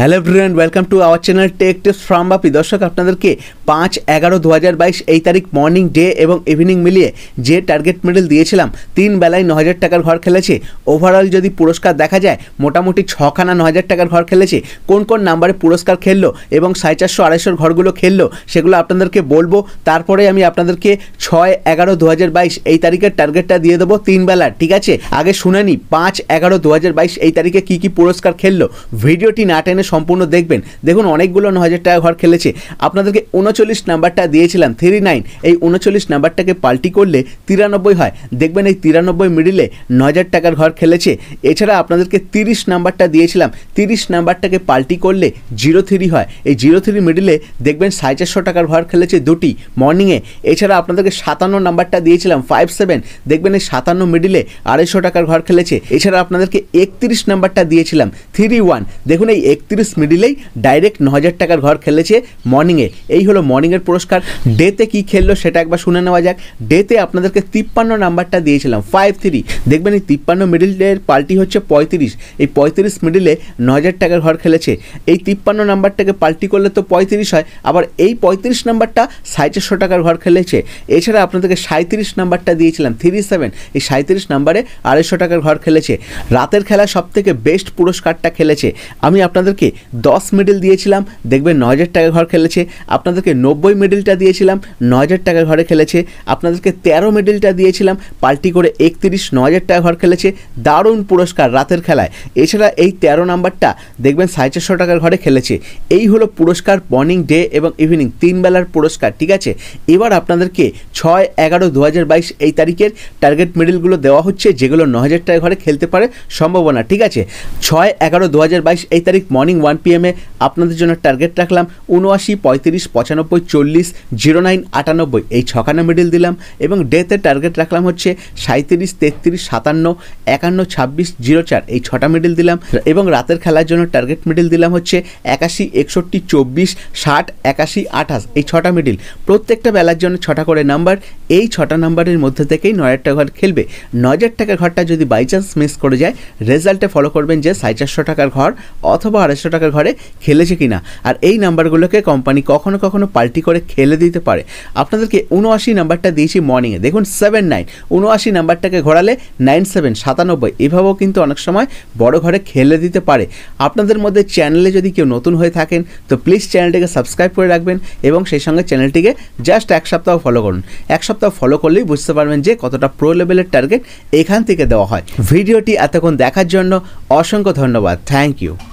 hello friend welcome to our channel tech test from Bapi দর্শক আপনাদেরকে পাঁচ এগারো দু হাজার বাইশ এই তারিখ মর্নিং ডে এবং ইভিনিং মিলিয়ে যে টার্গেট মেডেল দিয়েছিলাম তিন বেলায় ন হাজার টাকার ঘর খেলেছে ওভারঅল যদি পুরস্কার দেখা যায় মোটামুটি ছখানা ন হাজার টাকার ঘর খেলেছে কোন কোন নাম্বারে পুরস্কার খেললো এবং সাড়ে চারশো আড়াইশোর ঘরগুলো খেললো সেগুলো আপনাদেরকে বলবো তারপরে আমি আপনাদেরকে ছয় এগারো দু হাজার বাইশ এই তারিখের টার্গেটটা দিয়ে দেবো তিন বেলা ঠিক আছে আগে শুনে পাঁচ এগারো দু হাজার বাইশ এই তারিখে কী কী পুরস্কার খেললো ভিডিওটি না টেনে সম্পূর্ণ দেখবেন দেখুন অনেকগুলো ন হাজার টাকা ঘর খেলেছে আপনাদেরকে উনচল্লিশ নাম্বারটা দিয়েছিলাম থ্রি নাইন এই উনচল্লিশ নাম্বারটাকে পাল্টি করলে তিরানব্বই হয় দেখবেন এই তিরানব্বই মিডিলে ন হাজার টাকার ঘর খেলেছে এছাড়া আপনাদেরকে তিরিশ নাম্বারটা দিয়েছিলাম তিরিশ নাম্বারটাকে পাল্টি করলে জিরো থ্রি হয় এই জিরো থ্রি মিডিলে দেখবেন সাড়ে চারশো টাকার ঘর খেলেছে দুটি মর্নিংয়ে এছাড়া আপনাদেরকে সাতান্ন নাম্বারটা দিয়েছিলাম ফাইভ সেভেন দেখবেন এই সাতান্ন মিডিলে আড়াইশো টাকার ঘর খেলেছে এছাড়া আপনাদেরকে একত্রিশ নাম্বারটা দিয়েছিলাম থ্রি ওয়ান দেখুন এই একত্রিশ সার্ভিস মিডিলেই ডাইরেক্ট ন হাজার টাকার ঘর খেলেছে মর্নিংয়ে এই হলো মর্নিংয়ের পুরস্কার ডেতে কি খেললো সেটা একবার শুনে নেওয়া যাক ডেতে আপনাদেরকে তিপ্পান্ন নাম্বারটা দিয়েছিলাম ফাইভ থ্রি দেখবেন এই তিপ্পান্ন মিডিলের পাল্টি হচ্ছে পঁয়ত্রিশ এই পঁয়ত্রিশ মিডিলে ন হাজার টাকার ঘর খেলেছে এই তিপ্পান্ন নাম্বারটাকে পাল্টি করলে তো পঁয়ত্রিশ হয় আবার এই পঁয়ত্রিশ নাম্বারটা সাড়ে টাকার ঘর খেলেছে এছাড়া আপনাদেরকে সাঁত্রিশ নাম্বারটা দিয়েছিলাম থ্রি সেভেন এই সাঁত্রিশ নাম্বারে আড়াইশো টাকার ঘর খেলেছে রাতের খেলা সবথেকে বেস্ট পুরস্কারটা খেলেছে আমি আপনাদেরকে দশ মেডেল দিয়েছিলাম দেখবেন ন হাজার টাকা ঘর খেলেছে আপনাদেরকে নব্বই মেডেলটা দিয়েছিলাম ন হাজার টাকা ঘরে খেলেছে আপনাদেরকে তেরো মেডেলটা দিয়েছিলাম পাল্টি করে একত্রিশ ন হাজার টাকা ঘর খেলেছে দারুণ পুরস্কার রাতের খেলায় এছাড়া এই তেরো নাম্বারটা দেখবেন সাড়ে চারশো টাকার ঘরে খেলেছে এই হলো পুরস্কার মর্নিং ডে এবং ইভিনিং তিন বেলার পুরস্কার ঠিক আছে এবার আপনাদেরকে ছয় এগারো দু এই তারিখের টার্গেট মেডেলগুলো দেওয়া হচ্ছে যেগুলো ন হাজার টাকা ঘরে খেলতে পারে সম্ভাবনা ঠিক আছে ছয় এগারো দু এই তারিখ মর্নিং ওয়ান পিএমে আপনাদের জন্য টার্গেট রাখলাম উনআশি পঁয়ত্রিশ পঁচানব্বই চল্লিশ জিরো নাইন আটানব্বই এই ছখানা মিডিল দিলাম এবং ডেতে টার্গেট রাখলাম হচ্ছে সাঁত্রিশ তেত্রিশ সাতান্ন একান্ন ছাব্বিশ জিরো চার এই ছটা মিডিল দিলাম এবং রাতের খেলার জন্য টার্গেট মিডিল দিলাম হচ্ছে একাশি একষট্টি চব্বিশ ষাট একাশি আঠাশ এই ছটা মিডিল প্রত্যেকটা বেলার জন্য ছটা করে নাম্বার এই ছটা নাম্বারের মধ্যে থেকেই নয়ের টাকা ঘর খেলবে নজের টাকার ঘরটা যদি বাই চান্স মিস করে যায় রেজাল্টে ফলো করবেন যে সাড়ে চারশো টাকার ঘর অথবা আড়াইশো আড়াইশো টাকার ঘরে খেলেছে কি না আর এই নাম্বারগুলোকে কোম্পানি কখনো কখনো পাল্টি করে খেলে দিতে পারে আপনাদেরকে উনআশি নাম্বারটা দিয়েছি মর্নিংয়ে দেখুন সেভেন নাইন উনআশি নাম্বারটাকে ঘোরালে নাইন সেভেন সাতানব্বই এভাবেও কিন্তু অনেক সময় বড় ঘরে খেলে দিতে পারে আপনাদের মধ্যে চ্যানেলে যদি কেউ নতুন হয়ে থাকেন তো প্লিজ চ্যানেলটিকে সাবস্ক্রাইব করে রাখবেন এবং সেই সঙ্গে চ্যানেলটিকে জাস্ট এক সপ্তাহ ফলো করুন এক সপ্তাহ ফলো করলেই বুঝতে পারবেন যে কতটা প্রো লেভেলের টার্গেট এখান থেকে দেওয়া হয় ভিডিওটি এতক্ষণ দেখার জন্য অসংখ্য ধন্যবাদ থ্যাংক ইউ